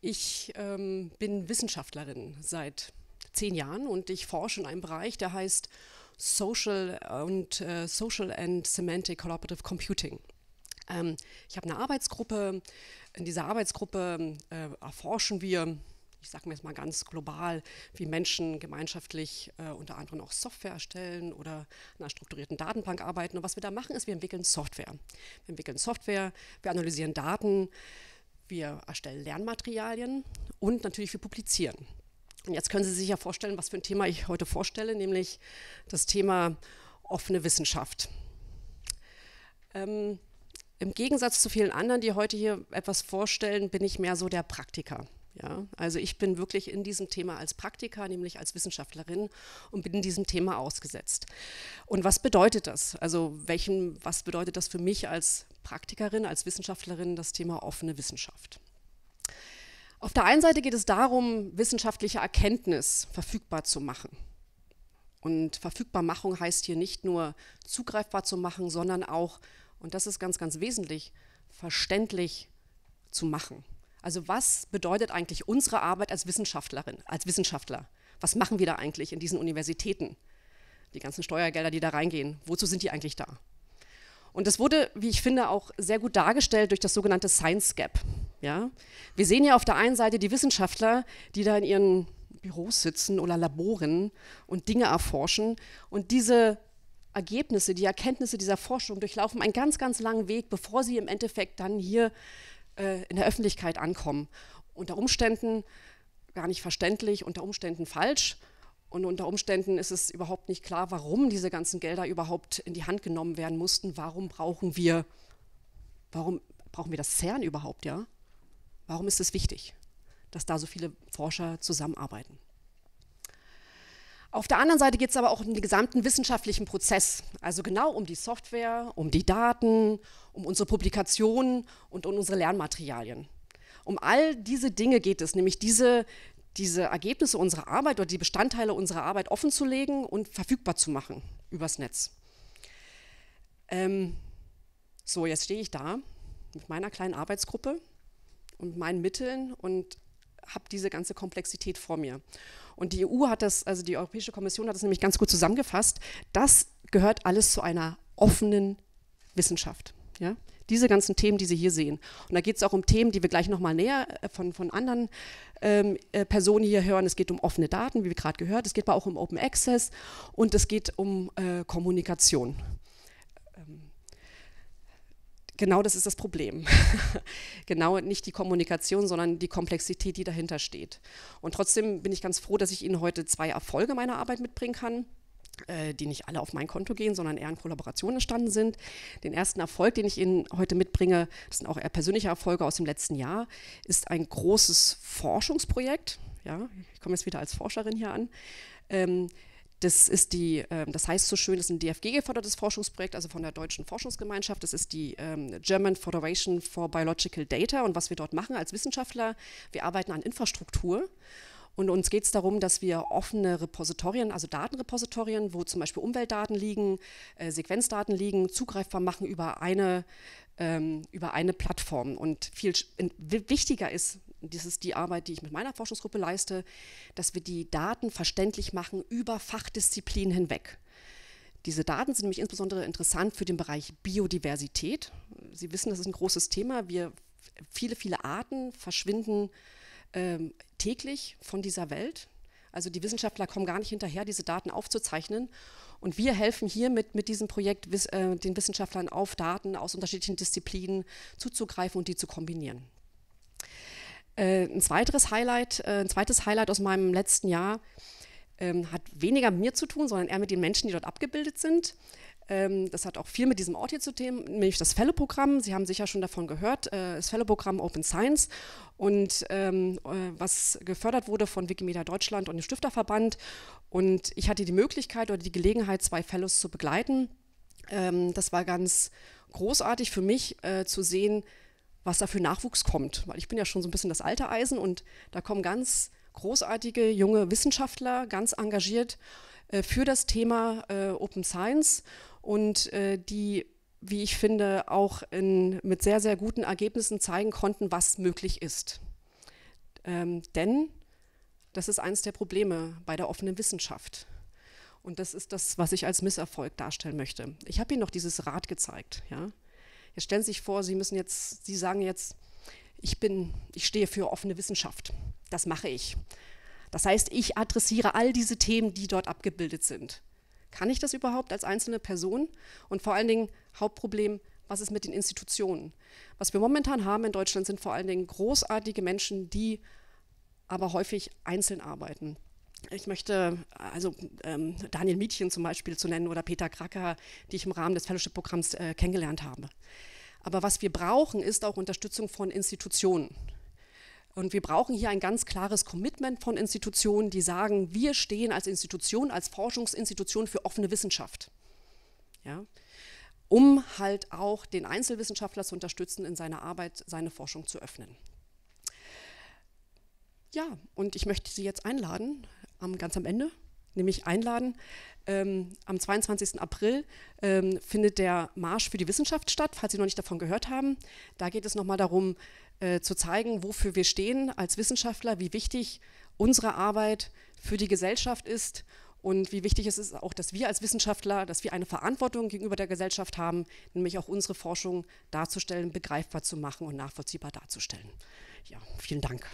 Ich ähm, bin Wissenschaftlerin seit zehn Jahren und ich forsche in einem Bereich, der heißt Social äh, und äh, Social and Semantic Collaborative Computing. Ähm, ich habe eine Arbeitsgruppe. In dieser Arbeitsgruppe äh, erforschen wir ich sage mir jetzt mal ganz global, wie Menschen gemeinschaftlich äh, unter anderem auch Software erstellen oder in einer strukturierten Datenbank arbeiten. Und was wir da machen, ist, wir entwickeln Software. Wir entwickeln Software, wir analysieren Daten, wir erstellen Lernmaterialien und natürlich wir publizieren. Und jetzt können Sie sich ja vorstellen, was für ein Thema ich heute vorstelle, nämlich das Thema offene Wissenschaft. Ähm, Im Gegensatz zu vielen anderen, die heute hier etwas vorstellen, bin ich mehr so der Praktiker. Ja? Also ich bin wirklich in diesem Thema als Praktiker, nämlich als Wissenschaftlerin und bin in diesem Thema ausgesetzt. Und was bedeutet das? Also welchen, was bedeutet das für mich als Praktikerin, als Wissenschaftlerin das Thema offene Wissenschaft. Auf der einen Seite geht es darum, wissenschaftliche Erkenntnis verfügbar zu machen. Und Verfügbarmachung heißt hier nicht nur zugreifbar zu machen, sondern auch, und das ist ganz, ganz wesentlich, verständlich zu machen. Also was bedeutet eigentlich unsere Arbeit als Wissenschaftlerin, als Wissenschaftler? Was machen wir da eigentlich in diesen Universitäten? Die ganzen Steuergelder, die da reingehen, wozu sind die eigentlich da? Und das wurde, wie ich finde, auch sehr gut dargestellt durch das sogenannte Science Gap. Ja? Wir sehen ja auf der einen Seite die Wissenschaftler, die da in ihren Büros sitzen oder Laboren und Dinge erforschen. Und diese Ergebnisse, die Erkenntnisse dieser Forschung durchlaufen einen ganz, ganz langen Weg, bevor sie im Endeffekt dann hier äh, in der Öffentlichkeit ankommen. Unter Umständen gar nicht verständlich, unter Umständen falsch und unter Umständen ist es überhaupt nicht klar, warum diese ganzen Gelder überhaupt in die Hand genommen werden mussten. Warum brauchen wir, warum brauchen wir das CERN überhaupt, ja? Warum ist es wichtig, dass da so viele Forscher zusammenarbeiten? Auf der anderen Seite geht es aber auch um den gesamten wissenschaftlichen Prozess, also genau um die Software, um die Daten, um unsere Publikationen und um unsere Lernmaterialien. Um all diese Dinge geht es, nämlich diese, diese Ergebnisse unserer Arbeit oder die Bestandteile unserer Arbeit offenzulegen und verfügbar zu machen übers Netz. Ähm, so, jetzt stehe ich da mit meiner kleinen Arbeitsgruppe und meinen Mitteln und habe diese ganze Komplexität vor mir. Und die EU hat das, also die Europäische Kommission hat das nämlich ganz gut zusammengefasst. Das gehört alles zu einer offenen Wissenschaft. Ja? Diese ganzen Themen, die Sie hier sehen. Und da geht es auch um Themen, die wir gleich nochmal näher äh, von, von anderen ähm, äh, Personen hier hören. Es geht um offene Daten, wie wir gerade gehört. Es geht aber auch um Open Access und es geht um äh, Kommunikation. Ähm, genau das ist das Problem. genau nicht die Kommunikation, sondern die Komplexität, die dahinter steht. Und trotzdem bin ich ganz froh, dass ich Ihnen heute zwei Erfolge meiner Arbeit mitbringen kann. Äh, die nicht alle auf mein Konto gehen, sondern eher in Kollaboration entstanden sind. Den ersten Erfolg, den ich Ihnen heute mitbringe, das sind auch eher persönliche Erfolge aus dem letzten Jahr, ist ein großes Forschungsprojekt. Ja, ich komme jetzt wieder als Forscherin hier an. Ähm, das ist die, ähm, das heißt so schön, das ist ein DFG gefördertes Forschungsprojekt, also von der Deutschen Forschungsgemeinschaft. Das ist die ähm, German Federation for Biological Data. Und was wir dort machen als Wissenschaftler, wir arbeiten an Infrastruktur und uns geht es darum, dass wir offene Repositorien, also Datenrepositorien, wo zum Beispiel Umweltdaten liegen, äh, Sequenzdaten liegen, zugreifbar machen über eine, ähm, über eine Plattform. Und viel wichtiger ist, das ist die Arbeit, die ich mit meiner Forschungsgruppe leiste, dass wir die Daten verständlich machen über Fachdisziplinen hinweg. Diese Daten sind nämlich insbesondere interessant für den Bereich Biodiversität. Sie wissen, das ist ein großes Thema. Wir, viele, viele Arten verschwinden ähm, täglich von dieser Welt. Also die Wissenschaftler kommen gar nicht hinterher, diese Daten aufzuzeichnen. Und wir helfen hier mit, mit diesem Projekt wiss, äh, den Wissenschaftlern auf Daten aus unterschiedlichen Disziplinen zuzugreifen und die zu kombinieren. Äh, ein, zweites Highlight, äh, ein zweites Highlight aus meinem letzten Jahr ähm, hat weniger mit mir zu tun, sondern eher mit den Menschen, die dort abgebildet sind. Ähm, das hat auch viel mit diesem Ort hier zu tun, nämlich das Fellow-Programm. Sie haben sicher schon davon gehört, äh, das Fellow-Programm Open Science und ähm, äh, was gefördert wurde von Wikimedia Deutschland und dem Stifterverband. Und ich hatte die Möglichkeit oder die Gelegenheit, zwei Fellows zu begleiten. Ähm, das war ganz großartig für mich äh, zu sehen, was da für Nachwuchs kommt, weil ich bin ja schon so ein bisschen das alte Eisen und da kommen ganz großartige junge Wissenschaftler, ganz engagiert für das Thema äh, Open Science und äh, die, wie ich finde, auch in, mit sehr, sehr guten Ergebnissen zeigen konnten, was möglich ist. Ähm, denn das ist eines der Probleme bei der offenen Wissenschaft. Und das ist das, was ich als Misserfolg darstellen möchte. Ich habe Ihnen noch dieses Rad gezeigt. Ja? Jetzt stellen Sie sich vor, Sie müssen jetzt, Sie sagen jetzt, ich bin, ich stehe für offene Wissenschaft. Das mache ich. Das heißt, ich adressiere all diese Themen, die dort abgebildet sind. Kann ich das überhaupt als einzelne Person? Und vor allen Dingen, Hauptproblem, was ist mit den Institutionen? Was wir momentan haben in Deutschland sind vor allen Dingen großartige Menschen, die aber häufig einzeln arbeiten. Ich möchte also ähm, Daniel Mietchen zum Beispiel zu nennen oder Peter Kracker, die ich im Rahmen des Fellowship-Programms äh, kennengelernt habe. Aber was wir brauchen, ist auch Unterstützung von Institutionen. Und wir brauchen hier ein ganz klares Commitment von Institutionen, die sagen, wir stehen als Institution, als Forschungsinstitution für offene Wissenschaft. Ja? um halt auch den Einzelwissenschaftler zu unterstützen, in seiner Arbeit seine Forschung zu öffnen. Ja, und ich möchte Sie jetzt einladen, am, ganz am Ende, nämlich einladen. Ähm, am 22. April ähm, findet der Marsch für die Wissenschaft statt, falls Sie noch nicht davon gehört haben. Da geht es nochmal darum, äh, zu zeigen, wofür wir stehen als Wissenschaftler, wie wichtig unsere Arbeit für die Gesellschaft ist und wie wichtig es ist auch, dass wir als Wissenschaftler, dass wir eine Verantwortung gegenüber der Gesellschaft haben, nämlich auch unsere Forschung darzustellen, begreifbar zu machen und nachvollziehbar darzustellen. Ja, vielen Dank.